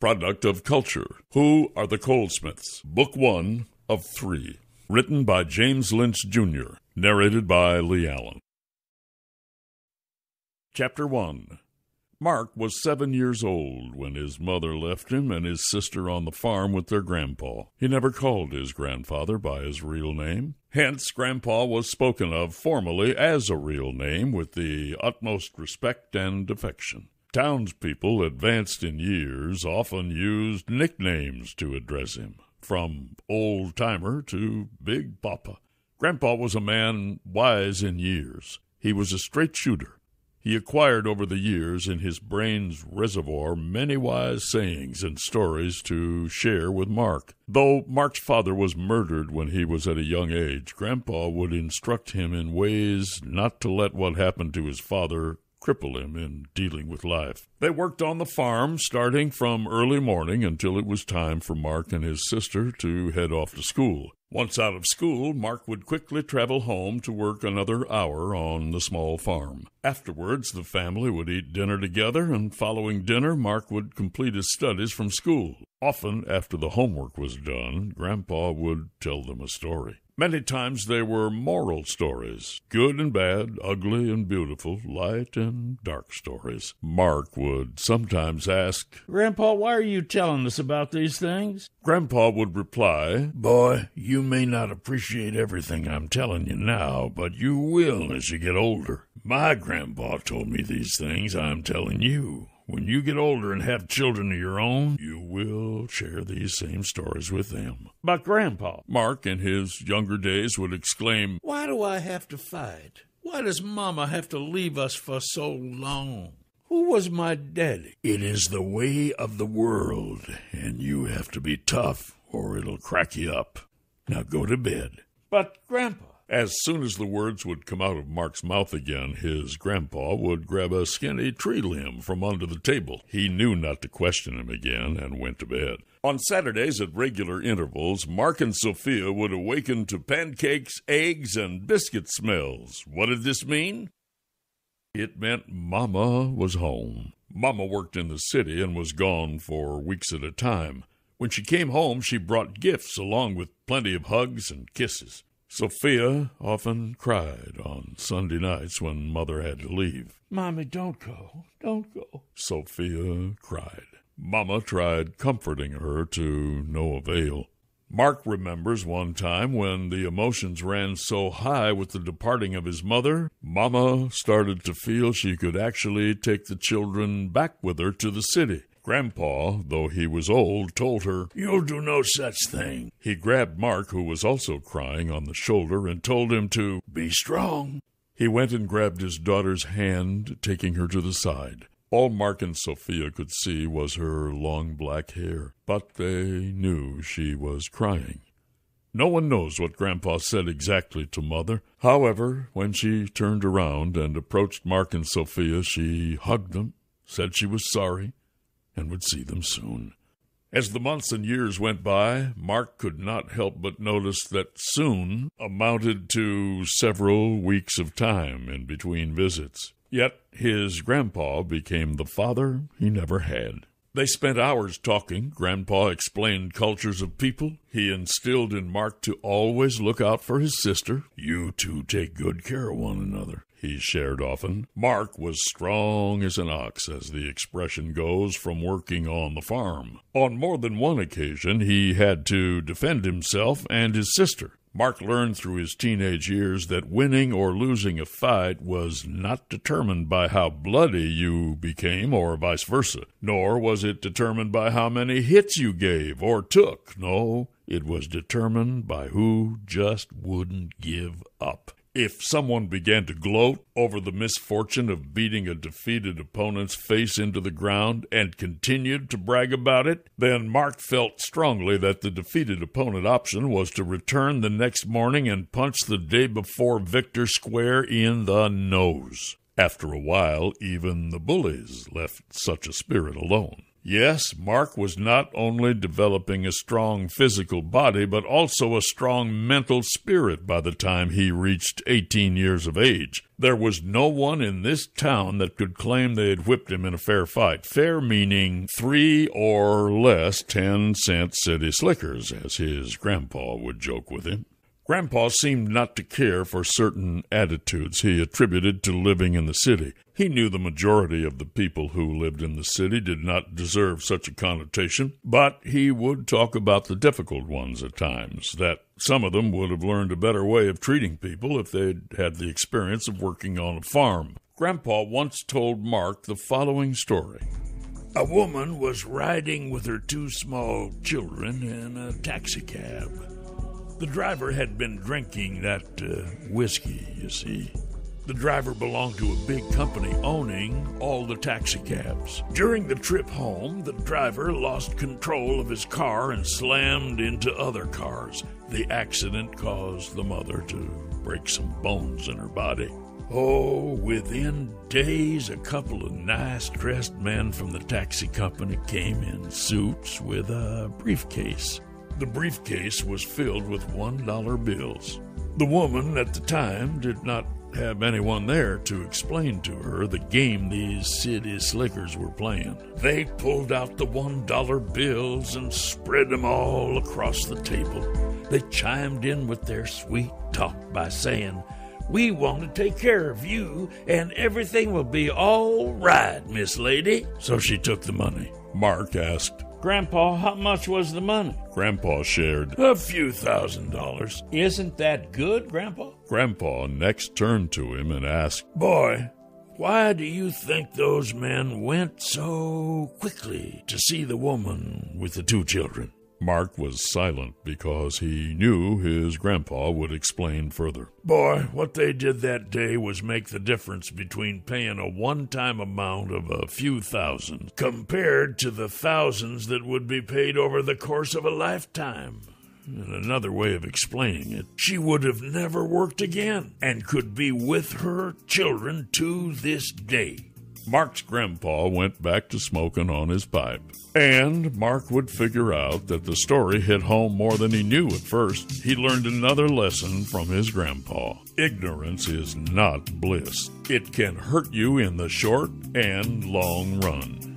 product of culture. Who are the Coldsmiths? Book one of three. Written by James Lynch Jr., narrated by Lee Allen. Chapter 1 Mark was seven years old when his mother left him and his sister on the farm with their grandpa. He never called his grandfather by his real name. Hence, grandpa was spoken of formally as a real name with the utmost respect and affection. Townspeople advanced in years often used nicknames to address him, from old timer to Big Papa. Grandpa was a man wise in years. He was a straight shooter. He acquired over the years in his brain's reservoir many wise sayings and stories to share with Mark. Though Mark's father was murdered when he was at a young age, Grandpa would instruct him in ways not to let what happened to his father cripple him in dealing with life. They worked on the farm starting from early morning until it was time for Mark and his sister to head off to school. Once out of school, Mark would quickly travel home to work another hour on the small farm. Afterwards, the family would eat dinner together, and following dinner, Mark would complete his studies from school. Often, after the homework was done, Grandpa would tell them a story. Many times they were moral stories good and bad, ugly and beautiful, light and dark stories. Mark would sometimes ask, Grandpa, why are you telling us about these things? Grandpa would reply, Boy, you may not appreciate everything I'm telling you now, but you will as you get older. My grandpa told me these things I'm telling you. When you get older and have children of your own, you will share these same stories with them. But Grandpa, Mark in his younger days would exclaim, Why do I have to fight? Why does Mama have to leave us for so long? Who was my daddy? It is the way of the world, and you have to be tough or it'll crack you up. Now go to bed. But, Grandpa, as soon as the words would come out of Mark's mouth again, his grandpa would grab a skinny tree limb from under the table. He knew not to question him again and went to bed. On Saturdays at regular intervals, Mark and Sophia would awaken to pancakes, eggs, and biscuit smells. What did this mean? It meant Mama was home. Mama worked in the city and was gone for weeks at a time. When she came home, she brought gifts along with plenty of hugs and kisses. Sophia often cried on Sunday nights when mother had to leave. Mommy, don't go. Don't go. Sophia cried. Mama tried comforting her to no avail. Mark remembers one time when the emotions ran so high with the departing of his mother, Mama started to feel she could actually take the children back with her to the city. Grandpa, though he was old, told her, You'll do no such thing. He grabbed Mark, who was also crying, on the shoulder and told him to be strong. He went and grabbed his daughter's hand, taking her to the side. All Mark and Sophia could see was her long black hair, but they knew she was crying. No one knows what Grandpa said exactly to Mother. However, when she turned around and approached Mark and Sophia, she hugged them, said she was sorry, and would see them soon. As the months and years went by, Mark could not help but notice that soon amounted to several weeks of time in between visits. Yet his grandpa became the father he never had. They spent hours talking. Grandpa explained cultures of people. He instilled in Mark to always look out for his sister. You two take good care of one another, he shared often. Mark was strong as an ox, as the expression goes, from working on the farm. On more than one occasion, he had to defend himself and his sister. Mark learned through his teenage years that winning or losing a fight was not determined by how bloody you became or vice versa, nor was it determined by how many hits you gave or took. No, it was determined by who just wouldn't give up. If someone began to gloat over the misfortune of beating a defeated opponent's face into the ground and continued to brag about it, then Mark felt strongly that the defeated opponent option was to return the next morning and punch the day before victor square in the nose. After a while, even the bullies left such a spirit alone. Yes, Mark was not only developing a strong physical body, but also a strong mental spirit by the time he reached 18 years of age. There was no one in this town that could claim they had whipped him in a fair fight. Fair meaning three or less 10 cent city slickers, as his grandpa would joke with him. Grandpa seemed not to care for certain attitudes he attributed to living in the city. He knew the majority of the people who lived in the city did not deserve such a connotation, but he would talk about the difficult ones at times, that some of them would have learned a better way of treating people if they'd had the experience of working on a farm. Grandpa once told Mark the following story. A woman was riding with her two small children in a taxicab. The driver had been drinking that uh, whiskey, you see. The driver belonged to a big company owning all the taxicabs. During the trip home, the driver lost control of his car and slammed into other cars. The accident caused the mother to break some bones in her body. Oh, within days, a couple of nice dressed men from the taxi company came in suits with a briefcase. The briefcase was filled with $1 bills. The woman at the time did not have anyone there to explain to her the game these city slickers were playing. They pulled out the $1 bills and spread them all across the table. They chimed in with their sweet talk by saying, We want to take care of you, and everything will be all right, Miss Lady. So she took the money. Mark asked, Grandpa, how much was the money? Grandpa shared a few thousand dollars. Isn't that good, Grandpa? Grandpa next turned to him and asked, Boy, why do you think those men went so quickly to see the woman with the two children? Mark was silent because he knew his grandpa would explain further. Boy, what they did that day was make the difference between paying a one time amount of a few thousand compared to the thousands that would be paid over the course of a lifetime. In another way of explaining it, she would have never worked again and could be with her children to this day. Mark's grandpa went back to smoking on his pipe. And Mark would figure out that the story hit home more than he knew at first. He learned another lesson from his grandpa ignorance is not bliss, it can hurt you in the short and long run.